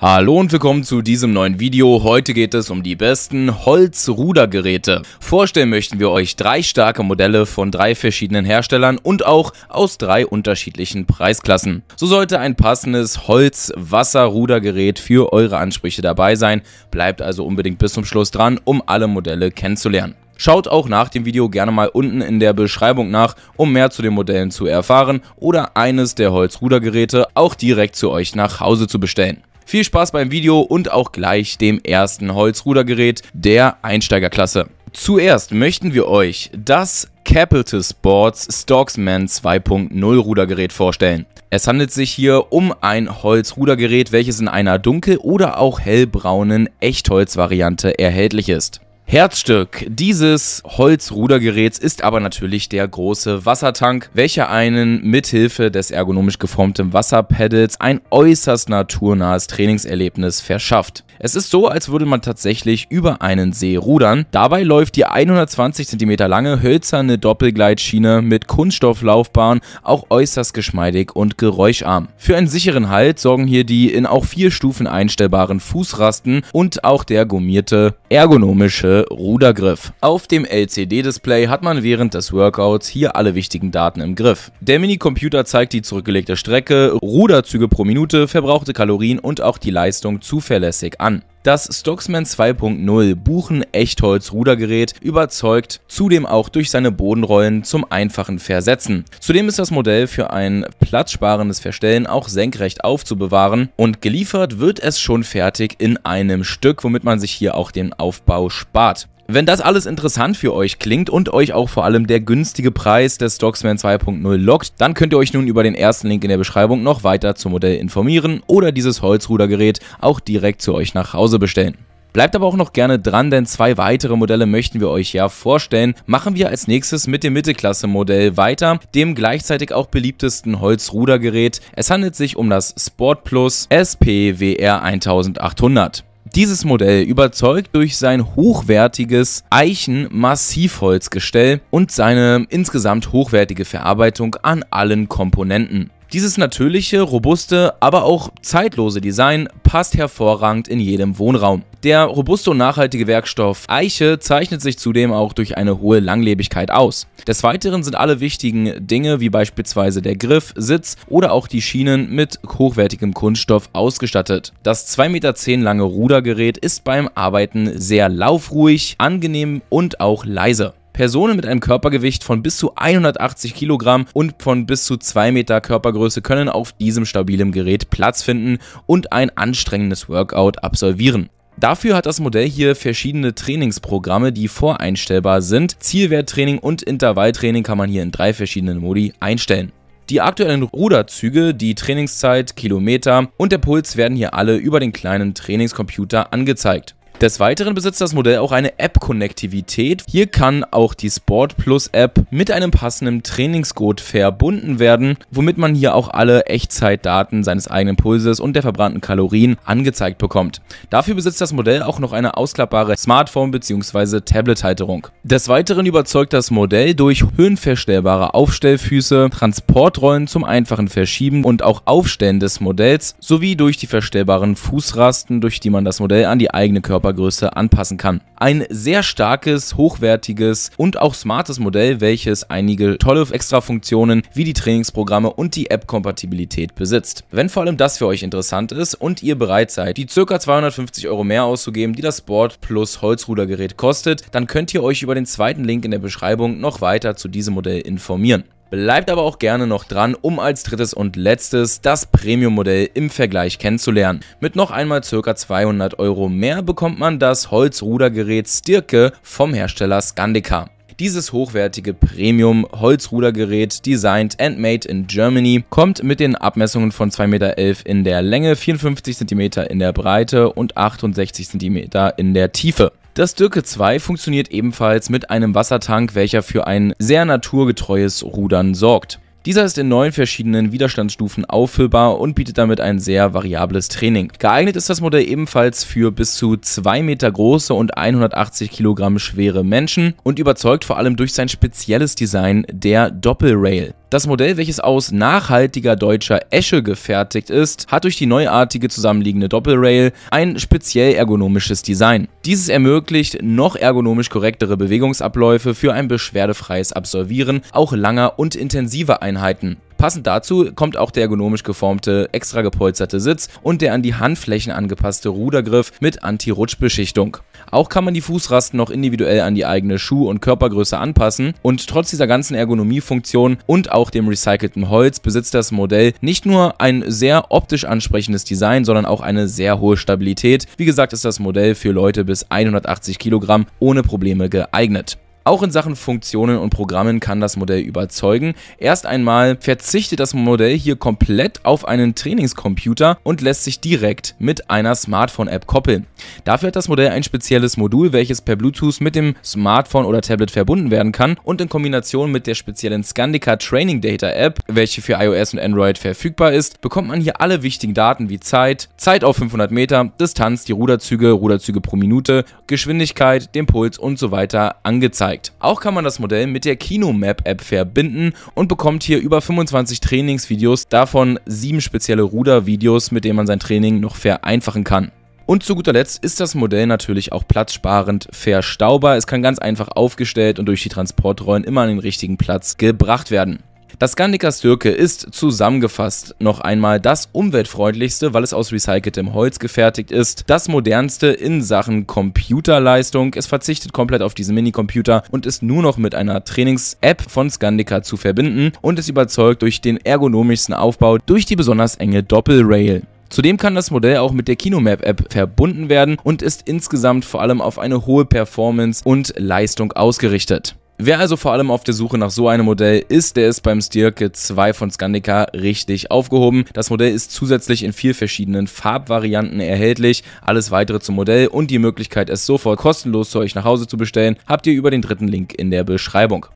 Hallo und willkommen zu diesem neuen Video. Heute geht es um die besten Holzrudergeräte. Vorstellen möchten wir euch drei starke Modelle von drei verschiedenen Herstellern und auch aus drei unterschiedlichen Preisklassen. So sollte ein passendes Holz-Wasser-Rudergerät für eure Ansprüche dabei sein. Bleibt also unbedingt bis zum Schluss dran, um alle Modelle kennenzulernen. Schaut auch nach dem Video gerne mal unten in der Beschreibung nach, um mehr zu den Modellen zu erfahren oder eines der Holzrudergeräte auch direkt zu euch nach Hause zu bestellen. Viel Spaß beim Video und auch gleich dem ersten Holzrudergerät der Einsteigerklasse. Zuerst möchten wir euch das Capital Sports Stocksman 2.0 Rudergerät vorstellen. Es handelt sich hier um ein Holzrudergerät, welches in einer dunkel- oder auch hellbraunen Echtholzvariante erhältlich ist. Herzstück dieses Holzrudergeräts ist aber natürlich der große Wassertank, welcher einen mithilfe des ergonomisch geformten Wasserpedals ein äußerst naturnahes Trainingserlebnis verschafft. Es ist so, als würde man tatsächlich über einen See rudern. Dabei läuft die 120 cm lange hölzerne Doppelgleitschiene mit Kunststofflaufbahn auch äußerst geschmeidig und geräuscharm. Für einen sicheren Halt sorgen hier die in auch vier Stufen einstellbaren Fußrasten und auch der gummierte ergonomische Rudergriff. Auf dem LCD-Display hat man während des Workouts hier alle wichtigen Daten im Griff. Der Minicomputer zeigt die zurückgelegte Strecke, Ruderzüge pro Minute, verbrauchte Kalorien und auch die Leistung zuverlässig an. Das Stocksman 2.0 Buchen Echtholz Rudergerät überzeugt zudem auch durch seine Bodenrollen zum einfachen Versetzen. Zudem ist das Modell für ein platzsparendes Verstellen auch senkrecht aufzubewahren und geliefert wird es schon fertig in einem Stück, womit man sich hier auch den Aufbau spart. Wenn das alles interessant für euch klingt und euch auch vor allem der günstige Preis des Stocksman 2.0 lockt, dann könnt ihr euch nun über den ersten Link in der Beschreibung noch weiter zum Modell informieren oder dieses Holzrudergerät auch direkt zu euch nach Hause bestellen. Bleibt aber auch noch gerne dran, denn zwei weitere Modelle möchten wir euch ja vorstellen. Machen wir als nächstes mit dem Mittelklasse-Modell weiter, dem gleichzeitig auch beliebtesten Holzrudergerät. Es handelt sich um das Sport Plus SPWR 1800. Dieses Modell überzeugt durch sein hochwertiges Eichen-Massivholzgestell und seine insgesamt hochwertige Verarbeitung an allen Komponenten. Dieses natürliche, robuste, aber auch zeitlose Design passt hervorragend in jedem Wohnraum. Der robuste und nachhaltige Werkstoff Eiche zeichnet sich zudem auch durch eine hohe Langlebigkeit aus. Des Weiteren sind alle wichtigen Dinge wie beispielsweise der Griff, Sitz oder auch die Schienen mit hochwertigem Kunststoff ausgestattet. Das 2,10 Meter lange Rudergerät ist beim Arbeiten sehr laufruhig, angenehm und auch leise. Personen mit einem Körpergewicht von bis zu 180 Kilogramm und von bis zu 2 Meter Körpergröße können auf diesem stabilen Gerät Platz finden und ein anstrengendes Workout absolvieren. Dafür hat das Modell hier verschiedene Trainingsprogramme, die voreinstellbar sind. Zielwerttraining und Intervalltraining kann man hier in drei verschiedenen Modi einstellen. Die aktuellen Ruderzüge, die Trainingszeit, Kilometer und der Puls werden hier alle über den kleinen Trainingscomputer angezeigt. Des Weiteren besitzt das Modell auch eine App-Konnektivität. Hier kann auch die Sport Plus App mit einem passenden Trainingscode verbunden werden, womit man hier auch alle Echtzeitdaten seines eigenen Pulses und der verbrannten Kalorien angezeigt bekommt. Dafür besitzt das Modell auch noch eine ausklappbare Smartphone- bzw. Tablet-Halterung. Des Weiteren überzeugt das Modell durch höhenverstellbare Aufstellfüße, Transportrollen zum einfachen Verschieben und auch Aufstellen des Modells sowie durch die verstellbaren Fußrasten, durch die man das Modell an die eigene Körper Körpergröße anpassen kann. Ein sehr starkes, hochwertiges und auch smartes Modell, welches einige tolle Extra-Funktionen wie die Trainingsprogramme und die App-Kompatibilität besitzt. Wenn vor allem das für euch interessant ist und ihr bereit seid, die ca. 250 Euro mehr auszugeben, die das Sport Plus Holzrudergerät kostet, dann könnt ihr euch über den zweiten Link in der Beschreibung noch weiter zu diesem Modell informieren. Bleibt aber auch gerne noch dran, um als drittes und letztes das Premium-Modell im Vergleich kennenzulernen. Mit noch einmal ca. 200 Euro mehr bekommt man das Holzrudergerät Stirke vom Hersteller Scandica. Dieses hochwertige Premium-Holzrudergerät, designed and made in Germany, kommt mit den Abmessungen von 2,11 m in der Länge, 54 cm in der Breite und 68 cm in der Tiefe. Das Dirke 2 funktioniert ebenfalls mit einem Wassertank, welcher für ein sehr naturgetreues Rudern sorgt. Dieser ist in neun verschiedenen Widerstandsstufen auffüllbar und bietet damit ein sehr variables Training. Geeignet ist das Modell ebenfalls für bis zu zwei Meter große und 180 Kilogramm schwere Menschen und überzeugt vor allem durch sein spezielles Design der Doppelrail. Das Modell, welches aus nachhaltiger deutscher Esche gefertigt ist, hat durch die neuartige zusammenliegende Doppelrail ein speziell ergonomisches Design. Dieses ermöglicht noch ergonomisch korrektere Bewegungsabläufe für ein beschwerdefreies Absolvieren auch langer und intensiver Einheiten. Passend dazu kommt auch der ergonomisch geformte, extra gepolsterte Sitz und der an die Handflächen angepasste Rudergriff mit Anti-Rutschbeschichtung. Auch kann man die Fußrasten noch individuell an die eigene Schuh- und Körpergröße anpassen und trotz dieser ganzen Ergonomiefunktion und auch dem recycelten Holz besitzt das Modell nicht nur ein sehr optisch ansprechendes Design, sondern auch eine sehr hohe Stabilität. Wie gesagt ist das Modell für Leute bis 180 Kilogramm ohne Probleme geeignet. Auch in Sachen Funktionen und Programmen kann das Modell überzeugen. Erst einmal verzichtet das Modell hier komplett auf einen Trainingscomputer und lässt sich direkt mit einer Smartphone-App koppeln. Dafür hat das Modell ein spezielles Modul, welches per Bluetooth mit dem Smartphone oder Tablet verbunden werden kann und in Kombination mit der speziellen Scandica Training Data App, welche für iOS und Android verfügbar ist, bekommt man hier alle wichtigen Daten wie Zeit, Zeit auf 500 Meter, Distanz, die Ruderzüge, Ruderzüge pro Minute, Geschwindigkeit, den Puls und so weiter angezeigt zeigt. Auch kann man das Modell mit der KinoMap-App verbinden und bekommt hier über 25 Trainingsvideos, davon 7 spezielle Rudervideos, mit denen man sein Training noch vereinfachen kann. Und zu guter Letzt ist das Modell natürlich auch platzsparend verstaubar. Es kann ganz einfach aufgestellt und durch die Transportrollen immer an den richtigen Platz gebracht werden. Das Gandiker Stürke ist zusammengefasst noch einmal das umweltfreundlichste, weil es aus recyceltem Holz gefertigt ist, das modernste in Sachen Computerleistung. Es verzichtet komplett auf diesen Minicomputer und ist nur noch mit einer Trainings-App von Scandica zu verbinden und ist überzeugt durch den ergonomischsten Aufbau durch die besonders enge Doppelrail. Zudem kann das Modell auch mit der Kinomap-App verbunden werden und ist insgesamt vor allem auf eine hohe Performance und Leistung ausgerichtet. Wer also vor allem auf der Suche nach so einem Modell ist, der ist beim Stierke 2 von Scandica richtig aufgehoben. Das Modell ist zusätzlich in vier verschiedenen Farbvarianten erhältlich. Alles weitere zum Modell und die Möglichkeit, es sofort kostenlos zu euch nach Hause zu bestellen, habt ihr über den dritten Link in der Beschreibung.